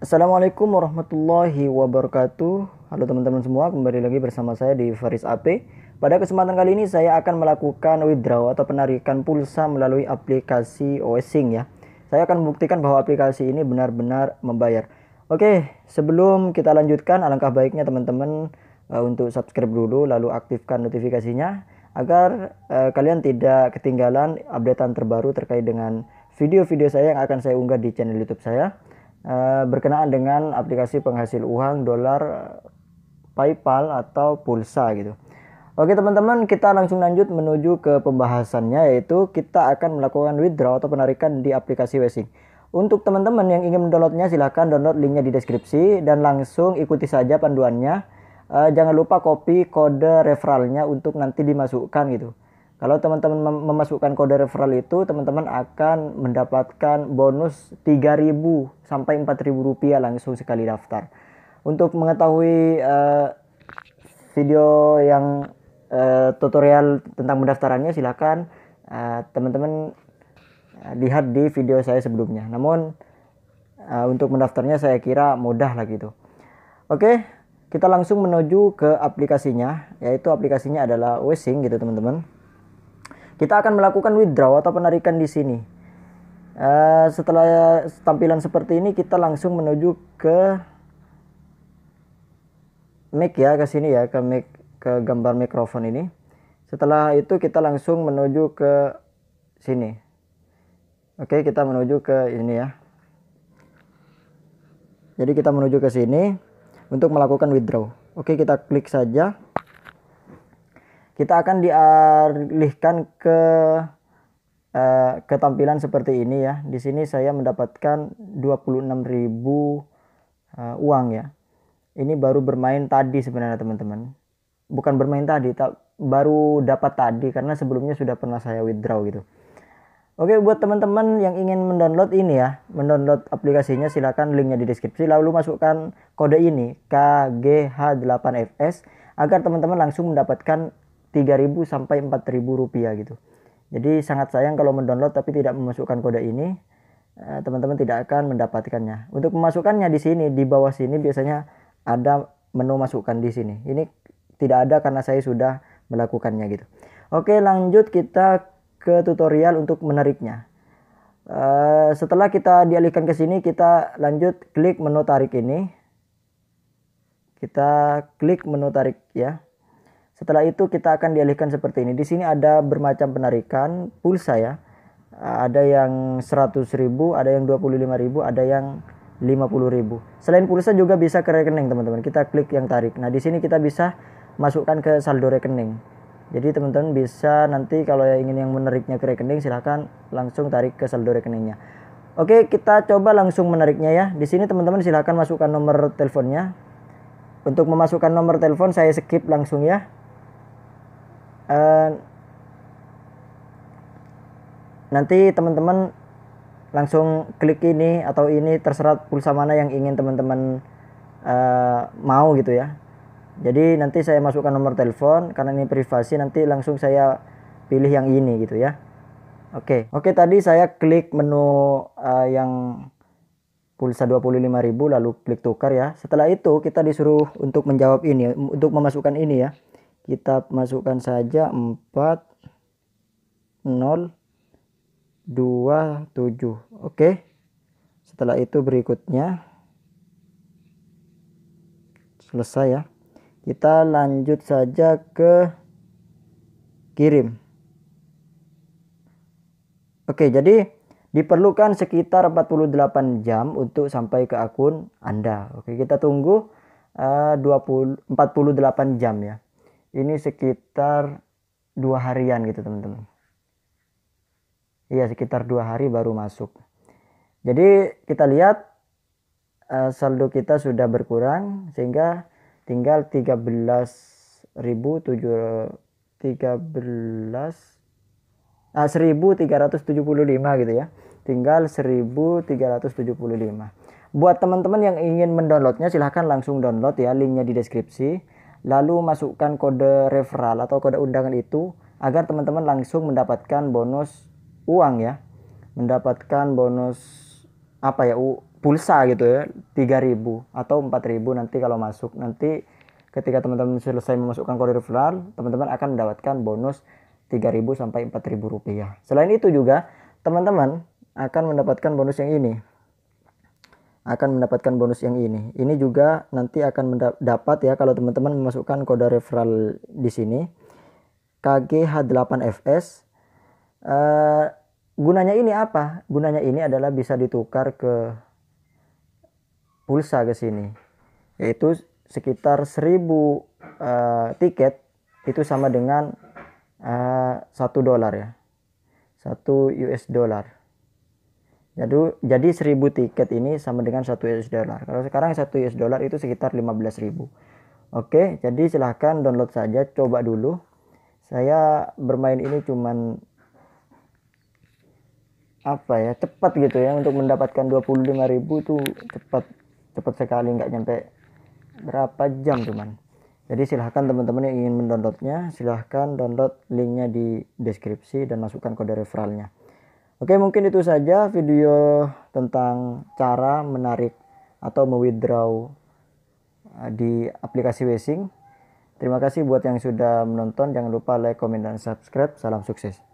Assalamualaikum warahmatullahi wabarakatuh. Halo teman-teman semua, kembali lagi bersama saya di Faris AP. Pada kesempatan kali ini saya akan melakukan withdraw atau penarikan pulsa melalui aplikasi OSing ya. Saya akan membuktikan bahwa aplikasi ini benar-benar membayar. Oke, sebelum kita lanjutkan alangkah baiknya teman-teman eh, untuk subscribe dulu lalu aktifkan notifikasinya agar eh, kalian tidak ketinggalan updatean terbaru terkait dengan video-video saya yang akan saya unggah di channel YouTube saya. Eh, berkenaan dengan aplikasi penghasil uang dolar PayPal atau pulsa gitu. Oke teman-teman, kita langsung lanjut menuju ke pembahasannya yaitu kita akan melakukan withdraw atau penarikan di aplikasi Wesing. Untuk teman-teman yang ingin mendownloadnya silahkan download linknya di deskripsi dan langsung ikuti saja panduannya. Uh, jangan lupa copy kode referralnya untuk nanti dimasukkan gitu. Kalau teman-teman memasukkan kode referral itu, teman-teman akan mendapatkan bonus 3.000 sampai 4.000 rupiah langsung sekali daftar. Untuk mengetahui uh, video yang uh, tutorial tentang pendaftarannya, silakan eh, teman-teman uh, uh, lihat di video saya sebelumnya. Namun uh, untuk mendaftarnya saya kira mudah lah gitu. Oke, kita langsung menuju ke aplikasinya, yaitu aplikasinya adalah Wishing gitu teman-teman. Kita akan melakukan withdraw atau penarikan di sini. Uh, setelah tampilan seperti ini kita langsung menuju ke mic ya ke sini ya ke mic ke gambar mikrofon ini. Setelah itu kita langsung menuju ke sini. Oke, kita menuju ke ini ya. Jadi kita menuju ke sini untuk melakukan withdraw. Oke, kita klik saja kita akan dialihkan ke uh, eh, ke seperti ini ya. Di sini saya mendapatkan 26.000 uh, eh, uang ya. Ini baru bermain tadi sebenarnya teman-teman. Bukan bermain tadi, tak baru dapat tadi karena sebelumnya sudah pernah saya withdraw gitu. Oke buat teman-teman yang ingin mendownload ini ya, mendownload aplikasinya silahkan linknya di deskripsi lalu masukkan kode ini KGH8FS agar teman-teman langsung mendapatkan 3.000 sampai 4.000 rupiah gitu. Jadi sangat sayang kalau mendownload tapi tidak memasukkan kode ini, eh, teman-teman tidak akan mendapatkannya. Untuk memasukkannya di sini, di bawah sini biasanya ada menu masukkan di sini. Ini tidak ada karena saya sudah melakukannya gitu. Oke lanjut kita ke tutorial untuk menariknya. Uh, setelah kita dialihkan ke sini, kita lanjut klik menu tarik ini. Kita klik menu tarik ya. Setelah itu kita akan dialihkan seperti ini. Di sini ada bermacam penarikan pulsa ya. Ada yang 100.000, ada yang 25.000, ada yang 50.000. Selain pulsa juga bisa ke rekening, teman-teman. Kita klik yang tarik. Nah, di sini kita bisa masukkan ke saldo rekening. Jadi teman-teman bisa nanti kalau yang ingin yang menariknya ke rekening silahkan langsung tarik ke saldo rekeningnya. Oke, kita coba langsung menariknya ya. Di sini teman-teman silahkan masukkan nomor teleponnya. Untuk memasukkan nomor telepon saya skip langsung ya. Eh, nanti teman-teman langsung klik ini atau ini terserah pulsa mana yang ingin teman-teman uh, mau gitu ya jadi nanti saya masukkan nomor telepon karena ini privasi nanti langsung saya pilih yang ini gitu ya oke okay. oke okay, tadi saya klik menu uh, yang pulsa 25.000 lalu klik tukar ya setelah itu kita disuruh untuk menjawab ini untuk memasukkan ini ya kita masukkan saja 4 0 2 7 oke setelah itu berikutnya selesai ya kita lanjut saja ke kirim oke jadi diperlukan sekitar 48 jam untuk sampai ke akun Anda oke kita tunggu uh, 20 48 jam ya ini sekitar dua harian gitu teman-teman iya sekitar dua hari baru masuk jadi kita lihat eh, saldo kita sudah berkurang sehingga tinggal ribu tujuh 13.700 13 ah, lima gitu ya tinggal seribu tiga ratus tujuh puluh lima. buat teman-teman yang ingin mendownloadnya silahkan langsung download ya linknya di deskripsi lalu masukkan kode referral atau kode undangan itu agar teman-teman langsung mendapatkan bonus uang ya mendapatkan bonus apa ya pulsa gitu ya 3000 atau 4000 nanti kalau masuk nanti ketika teman-teman selesai memasukkan kode referral teman-teman akan mendapatkan bonus 3000 sampai 4000 rupiah selain itu juga teman-teman akan mendapatkan bonus yang ini akan mendapatkan bonus yang ini. Ini juga nanti akan mendapat ya kalau teman-teman memasukkan kode referral di sini KGH8FS. Uh, eh, gunanya ini apa? Gunanya ini adalah bisa ditukar ke pulsa ke sini. Yaitu sekitar 1000 uh, eh, tiket itu sama dengan uh, eh, 1 dolar ya. 1 US dollar. Jadi, jadi 1000 tiket ini sama dengan 1 US dollar. Kalau sekarang 1 US dollar itu sekitar 15.000. Oke, jadi silahkan download saja, coba dulu. Saya bermain ini cuman apa ya cepat gitu ya untuk mendapatkan 25.000 itu cepat cepat sekali nggak nyampe berapa jam cuman jadi silahkan teman-teman yang ingin mendownloadnya silahkan download linknya di deskripsi dan masukkan kode referralnya Oke, mungkin itu saja video tentang cara menarik atau mewithdraw eh, di aplikasi Wasing. Terima kasih buat yang sudah menonton. Jangan lupa like, comment, dan subscribe. Salam sukses.